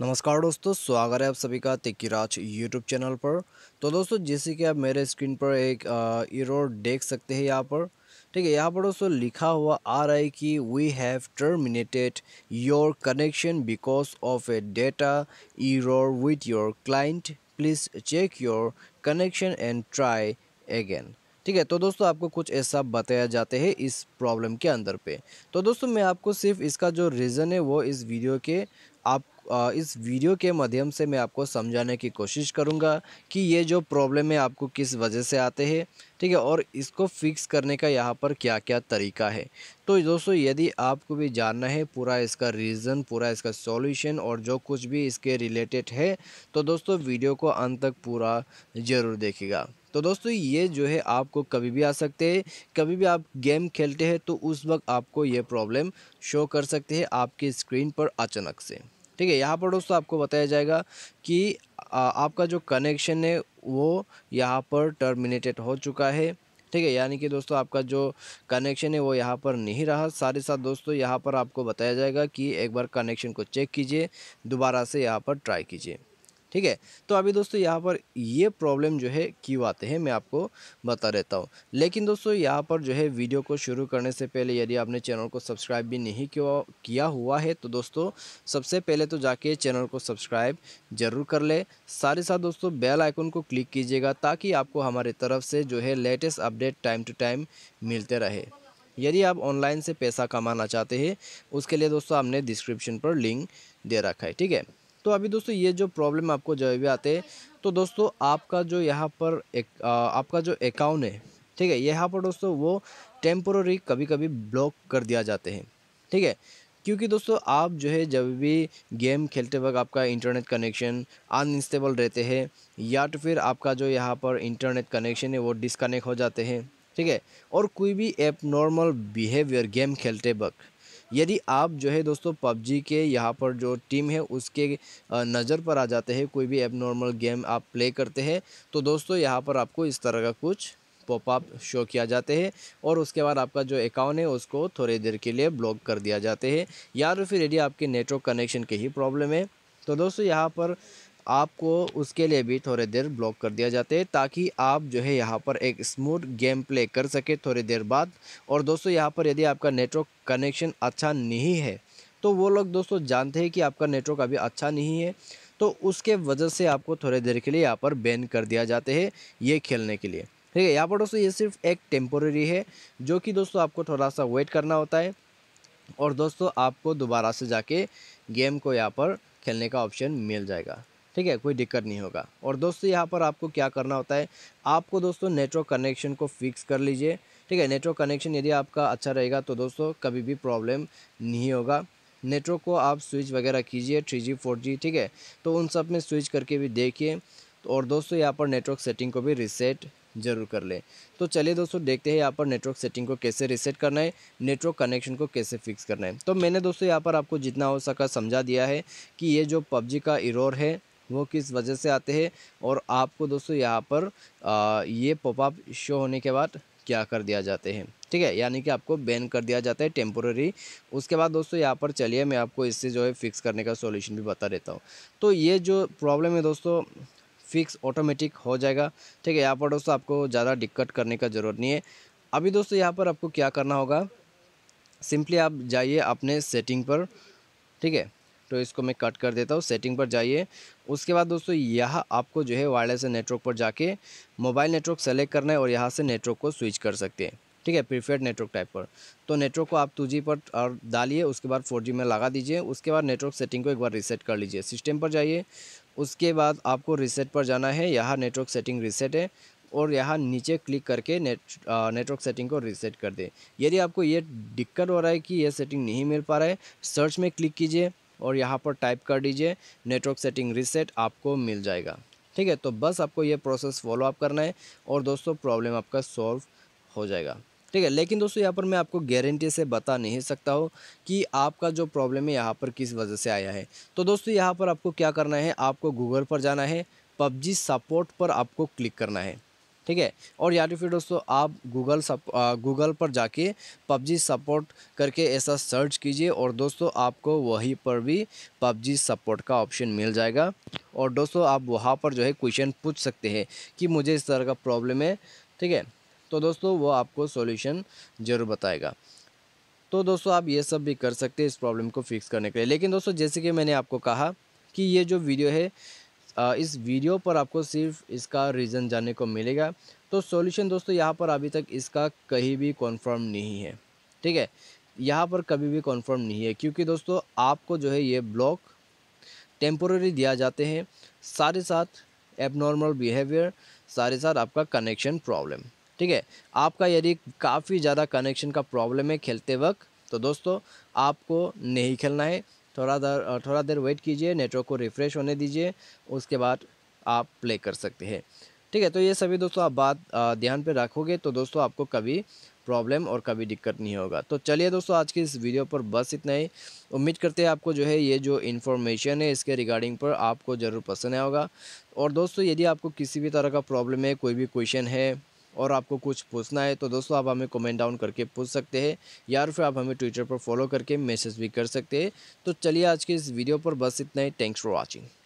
नमस्कार दोस्तों स्वागत है आप सभी का तिकिराज यूट्यूब चैनल पर तो दोस्तों जैसे कि आप मेरे स्क्रीन पर एक ईरो देख सकते हैं यहाँ पर ठीक है यहाँ पर दोस्तों लिखा हुआ आ रहा है कि we have terminated your connection because of a data error with your client please check your connection and try again ठीक है तो दोस्तों आपको कुछ ऐसा बताया जाते हैं इस प्रॉब्लम के अंदर पे तो दोस्तों मैं आपको सिर्फ इसका जो रीज़न है वो इस वीडियो के आप इस वीडियो के माध्यम से मैं आपको समझाने की कोशिश करूँगा कि ये जो प्रॉब्लम है आपको किस वजह से आते हैं ठीक है और इसको फिक्स करने का यहाँ पर क्या क्या तरीका है तो दोस्तों यदि आपको भी जानना है पूरा इसका रीज़न पूरा इसका सॉल्यूशन और जो कुछ भी इसके रिलेटेड है तो दोस्तों वीडियो को अंत तक पूरा ज़रूर देखेगा तो दोस्तों ये जो है आपको कभी भी आ सकते हैं कभी भी आप गेम खेलते हैं तो उस वक्त आपको ये प्रॉब्लम शो कर सकते हैं आपकी स्क्रीन पर अचानक से ठीक है यहाँ पर दोस्तों आपको बताया जाएगा कि आ, आपका जो कनेक्शन है वो यहाँ पर टर्मिनेटेड हो चुका है ठीक है यानी कि दोस्तों आपका जो कनेक्शन है वो यहाँ पर नहीं रहा साथ ही साथ दोस्तों यहाँ पर आपको बताया जाएगा कि एक बार कनेक्शन को चेक कीजिए दोबारा से यहाँ पर ट्राई कीजिए ठीक है तो अभी दोस्तों यहाँ पर ये प्रॉब्लम जो है क्यों आते हैं मैं आपको बता देता हूँ लेकिन दोस्तों यहाँ पर जो है वीडियो को शुरू करने से पहले यदि आपने चैनल को सब्सक्राइब भी नहीं किया हुआ है तो दोस्तों सबसे पहले तो जाके चैनल को सब्सक्राइब ज़रूर कर ले साथ ही साथ दोस्तों बेल आइकन को क्लिक कीजिएगा ताकि आपको हमारे तरफ से जो है latest update time to time मिलते रहे यदि आप ऑनलाइन से पैसा कमाना चाहते हैं उसके लिए दोस्तों आपने डिस्क्रिप्शन पर लिंक दे रखा है ठीक है तो अभी दोस्तों ये जो प्रॉब्लम आपको जब भी आते हैं तो दोस्तों आपका जो यहाँ पर एक आ, आपका जो अकाउंट है ठीक है यहाँ पर दोस्तों वो टेम्पोररी कभी कभी ब्लॉक कर दिया जाते हैं ठीक है क्योंकि दोस्तों आप जो है जब भी गेम खेलते वक्त आपका इंटरनेट कनेक्शन अनस्टेबल रहते हैं या तो फिर आपका जो यहाँ पर इंटरनेट कनेक्शन है वो डिसकनेक्ट हो जाते हैं ठीक है और कोई भी ऐप नॉर्मल बिहेवियर गेम खेलते वक्त यदि आप जो है दोस्तों पबजी के यहाँ पर जो टीम है उसके नज़र पर आ जाते हैं कोई भी एबनॉर्मल गेम आप प्ले करते हैं तो दोस्तों यहाँ पर आपको इस तरह का कुछ पॉपअप शो किया जाते हैं और उसके बाद आपका जो अकाउंट है उसको थोड़ी देर के लिए ब्लॉक कर दिया जाते हैं या तो फिर यदि आपके नेटवर्क कनेक्शन की ही प्रॉब्लम है तो दोस्तों यहाँ पर आपको उसके लिए भी थोड़ी देर ब्लॉक कर दिया जाते हैं ताकि आप जो है यहाँ पर एक स्मूथ गेम प्ले कर सके थोड़ी देर बाद और दोस्तों यहाँ पर यदि आपका नेटवर्क कनेक्शन अच्छा नहीं है तो वो लोग दोस्तों जानते हैं कि आपका नेटवर्क अभी अच्छा नहीं है तो उसके वजह से आपको थोड़ी देर के लिए यहाँ पर बैन कर दिया जाते हैं ये खेलने के लिए ठीक है यहाँ पर दोस्तों ये सिर्फ एक टेम्पोरेरी है जो कि दोस्तों आपको थोड़ा सा वेट करना होता है और दोस्तों आपको दोबारा से जाके गेम को यहाँ पर खेलने का ऑप्शन मिल जाएगा ठीक है कोई दिक्कत नहीं होगा और दोस्तों यहाँ पर आपको क्या करना होता है आपको दोस्तों नेटवर्क कनेक्शन को फिक्स कर लीजिए ठीक है नेटवर्क कनेक्शन यदि आपका अच्छा रहेगा तो दोस्तों कभी भी प्रॉब्लम नहीं होगा नेटवर्क को आप स्विच वगैरह कीजिए थ्री जी फोर जी ठीक है तो उन सब में स्विच करके भी देखिए और दोस्तों यहाँ पर नेटवर्क सेटिंग को भी रिसेट ज़रूर कर लें तो चलिए दोस्तों देखते हैं यहाँ पर नेटवर्क सेटिंग को कैसे रिसेट करना है नेटवर्क कनेक्शन को कैसे फिक्स करना है तो मैंने दोस्तों यहाँ पर आपको जितना हो सका समझा दिया है कि ये जो पबजी का इरोर है वो किस वजह से आते हैं और आपको दोस्तों यहाँ पर आ, ये पॉपअप शो होने के बाद क्या कर दिया जाते हैं ठीक है यानी कि आपको बैन कर दिया जाता है टेम्पोरी उसके बाद दोस्तों यहाँ पर चलिए मैं आपको इससे जो है फिक्स करने का सॉल्यूशन भी बता देता हूँ तो ये जो प्रॉब्लम है दोस्तों फिक्स ऑटोमेटिक हो जाएगा ठीक है यहाँ पर दोस्तों आपको ज़्यादा दिक्कत करने का ज़रूरत नहीं है अभी दोस्तों यहाँ पर आपको क्या करना होगा सिंपली आप जाइए अपने सेटिंग पर ठीक है तो इसको मैं कट कर देता हूँ सेटिंग पर जाइए उसके बाद दोस्तों यहाँ आपको जो है वायरलेस नेटवर्क पर जाके मोबाइल नेटवर्क सेलेक्ट करना है और यहाँ से नेटवर्क को स्विच कर सकते हैं ठीक है प्रीफेड नेटवर्क टाइप पर तो नेटवर्क को आप टू जी पर और डालिए उसके बाद फोर जी में लगा दीजिए उसके बाद नेटवर्क सेटिंग को एक बार रीसेट कर लीजिए सिस्टम पर जाइए उसके बाद आपको रीसेट पर जाना है यहाँ नेटवर्क सेटिंग रीसेट है और यहाँ नीचे क्लिक करके नेट नेटवर्क सेटिंग को रीसेट कर दे यदि आपको ये दिक्कत हो रहा है कि यह सेटिंग नहीं मिल पा रहा है सर्च में क्लिक कीजिए और यहाँ पर टाइप कर दीजिए नेटवर्क सेटिंग रीसेट आपको मिल जाएगा ठीक है तो बस आपको ये प्रोसेस फॉलो अप करना है और दोस्तों प्रॉब्लम आपका सॉल्व हो जाएगा ठीक है लेकिन दोस्तों यहाँ पर मैं आपको गारंटी से बता नहीं सकता हूँ कि आपका जो प्रॉब्लम है यहाँ पर किस वजह से आया है तो दोस्तों यहाँ पर आपको क्या करना है आपको गूगल पर जाना है पबजी सपोर्ट पर आपको क्लिक करना है ठीक है और या तो फिर दोस्तों आप गूगल सप गूगल पर जाके पबजी सपोर्ट करके ऐसा सर्च कीजिए और दोस्तों आपको वहीं पर भी पबजी सपोर्ट का ऑप्शन मिल जाएगा और दोस्तों आप वहाँ पर जो है क्वेश्चन पूछ सकते हैं कि मुझे इस तरह का प्रॉब्लम है ठीक है तो दोस्तों वो आपको सॉल्यूशन ज़रूर बताएगा तो दोस्तों आप ये सब भी कर सकते हैं इस प्रॉब्लम को फिक्स करने के लिए लेकिन दोस्तों जैसे कि मैंने आपको कहा कि ये जो वीडियो है इस वीडियो पर आपको सिर्फ इसका रीज़न जानने को मिलेगा तो सॉल्यूशन दोस्तों यहाँ पर अभी तक इसका कहीं भी कॉन्फर्म नहीं है ठीक है यहाँ पर कभी भी कॉन्फर्म नहीं है क्योंकि दोस्तों आपको जो है ये ब्लॉक टेम्पोरी दिया जाते हैं सारे साथ एबनॉर्मल बिहेवियर सारे साथ आपका कनेक्शन प्रॉब्लम ठीक है आपका यदि काफ़ी ज़्यादा कनेक्शन का प्रॉब्लम है खेलते वक्त तो दोस्तों आपको नहीं खेलना है थोड़ा देर थोड़ा देर वेट कीजिए नेटवर्क को रिफ़्रेश होने दीजिए उसके बाद आप प्ले कर सकते हैं ठीक है तो ये सभी दोस्तों आप बात ध्यान पे रखोगे तो दोस्तों आपको कभी प्रॉब्लम और कभी दिक्कत नहीं होगा तो चलिए दोस्तों आज की इस वीडियो पर बस इतना ही उम्मीद करते हैं आपको जो है ये जो इन्फॉर्मेशन है इसके रिगार्डिंग पर आपको ज़रूर पसंद आएगा और दोस्तों यदि आपको किसी भी तरह का प्रॉब्लम है कोई भी क्वेश्चन है और आपको कुछ पूछना है तो दोस्तों आप हमें कमेंट डाउन करके पूछ सकते हैं या फिर आप हमें ट्विटर पर फॉलो करके मैसेज भी कर सकते हैं तो चलिए आज के इस वीडियो पर बस इतना ही थैंक्स फॉर वॉचिंग